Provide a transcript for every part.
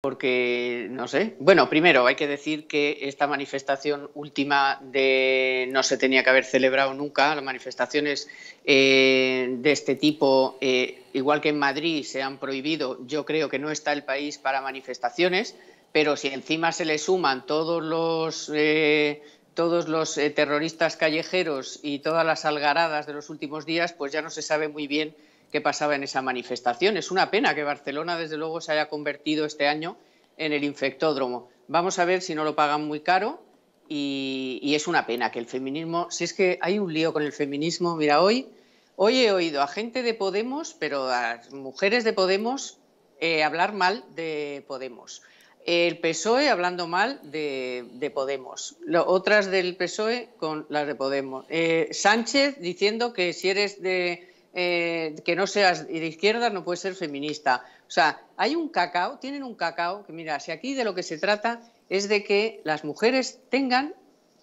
porque no sé. Bueno, primero hay que decir que esta manifestación última de no se tenía que haber celebrado nunca. Las manifestaciones eh, de este tipo, eh, igual que en Madrid, se han prohibido. Yo creo que no está el país para manifestaciones, pero si encima se le suman todos los eh, todos los terroristas callejeros y todas las algaradas de los últimos días, pues ya no se sabe muy bien qué pasaba en esa manifestación. Es una pena que Barcelona, desde luego, se haya convertido este año en el infectódromo. Vamos a ver si no lo pagan muy caro y, es una pena que el feminismo, si es que hay un lío con el feminismo, mira, hoy, hoy he oído a gente de Podemos, pero a mujeres de Podemos, eh, hablar mal de Podemos. El PSOE hablando mal de, Podemos. otras del PSOE con las de Podemos. Eh, Sánchez diciendo que si eres de eh, que no seas de izquierda no puedes ser feminista. O sea, hay un cacao, tienen un cacao, que mira, si aquí de lo que se trata es de que las mujeres tengan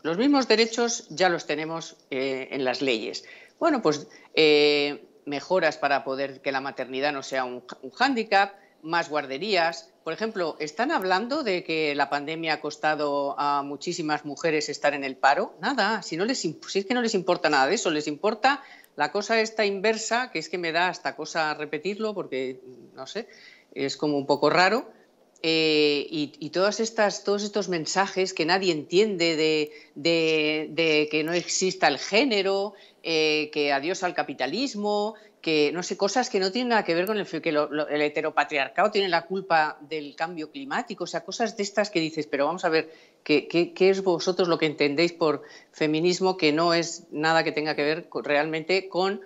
los mismos derechos, ya los tenemos eh, en las leyes. Bueno, pues eh, mejoras para poder que la maternidad no sea un, un hándicap, más guarderías, por ejemplo, ¿están hablando de que la pandemia ha costado a muchísimas mujeres estar en el paro? Nada, si, no les, es que no les importa nada de eso, les importa la cosa esta inversa, que es que me da hasta cosa repetirlo porque, no sé, es como un poco raro. Eh, y, todas estas, todos estos mensajes que nadie entiende de, que no exista el género, eh, que adiós al capitalismo, que, no sé, cosas que no tienen nada que ver con el que el heteropatriarcado tiene la culpa del cambio climático, o sea, cosas de estas que dices, pero vamos a ver, ¿qué, es vosotros lo que entendéis por feminismo que no es nada que tenga que ver realmente con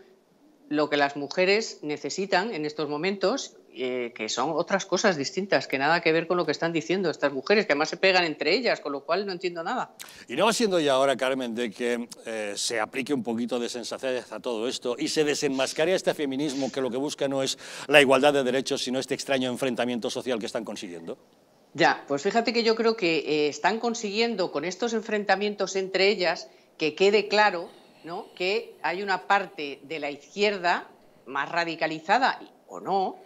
lo que las mujeres necesitan en estos momentos eh, que son otras cosas distintas, que nada que ver con lo que están diciendo estas mujeres, que además se pegan entre ellas, con lo cual no entiendo nada. Y no va siendo ya ahora, Carmen, de que eh, se aplique un poquito de sensatez a todo esto y se desenmascare este feminismo que lo que busca no es la igualdad de derechos, sino este extraño enfrentamiento social que están consiguiendo. Ya, pues fíjate que yo creo que eh, están consiguiendo con estos enfrentamientos entre ellas que quede claro ¿no? que hay una parte de la izquierda más radicalizada o no,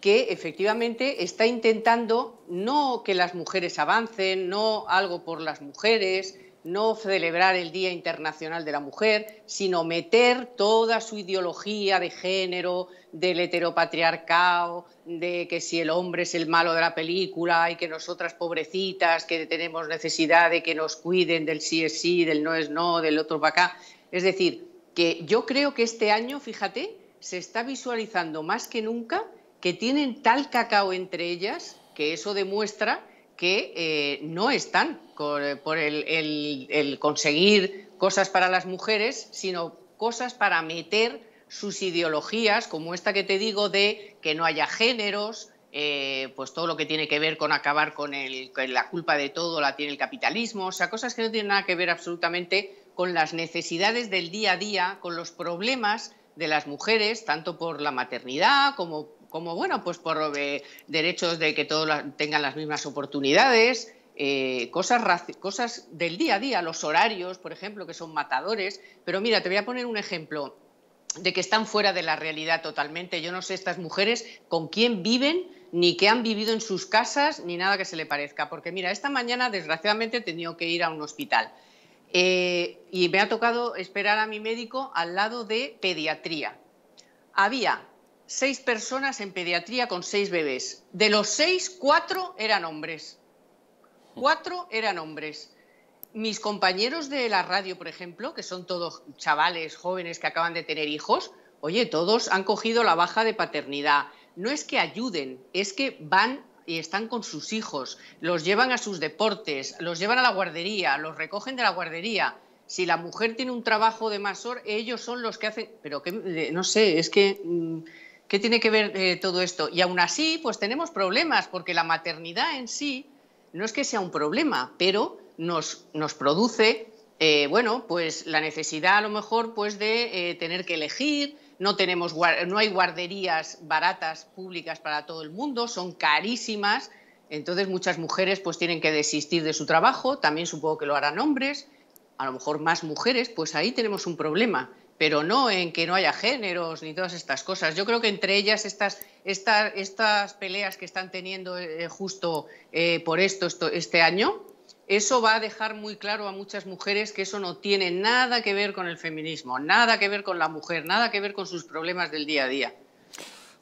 que efectivamente está intentando no que las mujeres avancen, no algo por las mujeres, no celebrar el Día Internacional de la Mujer, sino meter toda su ideología de género, del heteropatriarcado, de que si el hombre es el malo de la película y que nosotras pobrecitas, que tenemos necesidad de que nos cuiden del sí es sí, del no es no, del otro para acá. Es decir, que yo creo que este año, fíjate, se está visualizando más que nunca que tienen tal cacao entre ellas que eso demuestra que eh, no están eh, por, el, conseguir cosas para las mujeres, sino cosas para meter sus ideologías, como esta que te digo de que no haya géneros, eh, pues todo lo que tiene que ver con acabar con, con la culpa de todo la tiene el capitalismo, o sea, cosas que no tienen nada que ver absolutamente con las necesidades del día a día, con los problemas de las mujeres, tanto por la maternidad como como bueno, pues por derechos de que todos tengan las mismas oportunidades, eh, cosas, cosas del día a día, los horarios, por ejemplo, que son matadores. Pero mira, te voy a poner un ejemplo de que están fuera de la realidad totalmente. Yo no sé estas mujeres con quién viven, ni qué han vivido en sus casas, ni nada que se le parezca. Porque mira, esta mañana desgraciadamente he tenido que ir a un hospital. Eh, y me ha tocado esperar a mi médico al lado de pediatría. Había seis personas en pediatría con seis bebés. De los seis, cuatro eran hombres. Cuatro eran hombres. Mis compañeros de la radio, por ejemplo, que son todos chavales jóvenes que acaban de tener hijos, oye, todos han cogido la baja de paternidad. No es que ayuden, es que van y están con sus hijos, los llevan a sus deportes, los llevan a la guardería, los recogen de la guardería. Si la mujer tiene un trabajo de masor, ellos son los que hacen... Pero que, no sé, es que... Mm, ¿Qué tiene que ver eh, todo esto? Y aún así, pues tenemos problemas, porque la maternidad en sí no es que sea un problema, pero nos, nos produce, eh, bueno, pues la necesidad a lo mejor pues de eh, tener que elegir, no, tenemos, no hay guarderías baratas públicas para todo el mundo, son carísimas, entonces muchas mujeres pues tienen que desistir de su trabajo, también supongo que lo harán hombres, a lo mejor más mujeres, pues ahí tenemos un problema pero no en que no haya géneros ni todas estas cosas. Yo creo que entre ellas estas, estas, estas peleas que están teniendo eh, justo eh, por esto este año, eso va a dejar muy claro a muchas mujeres que eso no tiene nada que ver con el feminismo, nada que ver con la mujer, nada que ver con sus problemas del día a día.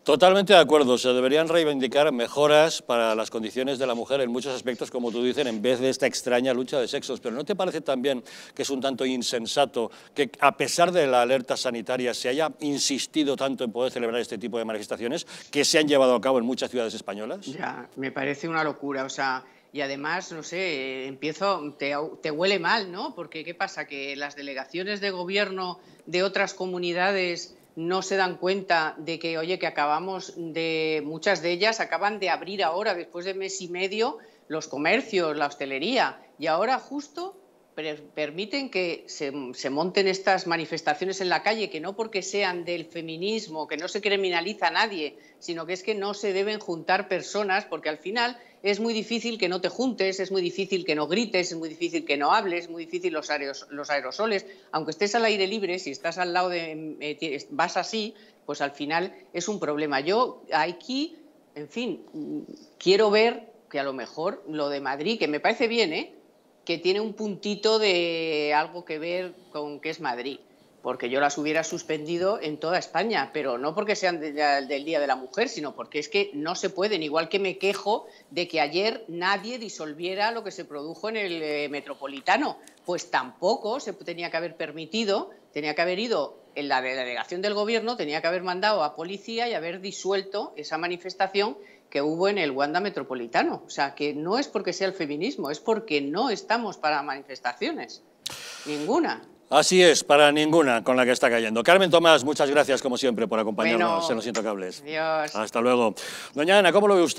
Totalmente de acuerdo, se deberían reivindicar mejoras para las condiciones de la mujer en muchos aspectos, como tú dices, en vez de esta extraña lucha de sexos. Pero ¿no te parece también que es un tanto insensato que, a pesar de la alerta sanitaria, se haya insistido tanto en poder celebrar este tipo de manifestaciones que se han llevado a cabo en muchas ciudades españolas? Ya, me parece una locura, o sea... Y además, no sé, empiezo, te, te huele mal, ¿no? Porque ¿qué pasa? Que las delegaciones de gobierno de otras comunidades no se dan cuenta de que, oye, que acabamos de, muchas de ellas acaban de abrir ahora, después de mes y medio, los comercios, la hostelería, y ahora justo permiten que se, monten estas manifestaciones en la calle, que no porque sean del feminismo, que no se criminaliza a nadie, sino que es que no se deben juntar personas, porque al final es muy difícil que no te juntes, es muy difícil que no grites, es muy difícil que no hables, es muy difícil los, los aerosoles. Aunque estés al aire libre, si estás al lado de... Eh, vas así, pues al final es un problema. Yo aquí, en fin, quiero ver que a lo mejor lo de Madrid, que me parece bien, ¿eh? que tiene un puntito de algo que ver con que es Madrid, porque yo las hubiera suspendido en toda España, pero no porque sean del Día de la Mujer, sino porque es que no se pueden, igual que me quejo de que ayer nadie disolviera lo que se produjo en el eh, Metropolitano, pues tampoco se tenía que haber permitido, tenía que haber ido en la delegación del gobierno tenía que haber mandado a policía y haber disuelto esa manifestación que hubo en el Wanda Metropolitano. O sea, que no es porque sea el feminismo, es porque no estamos para manifestaciones. Ninguna. Así es, para ninguna con la que está cayendo. Carmen Tomás, muchas gracias como siempre por acompañarnos en Los Intocables. Adiós. Hasta luego. Doña Ana, ¿cómo lo ve usted?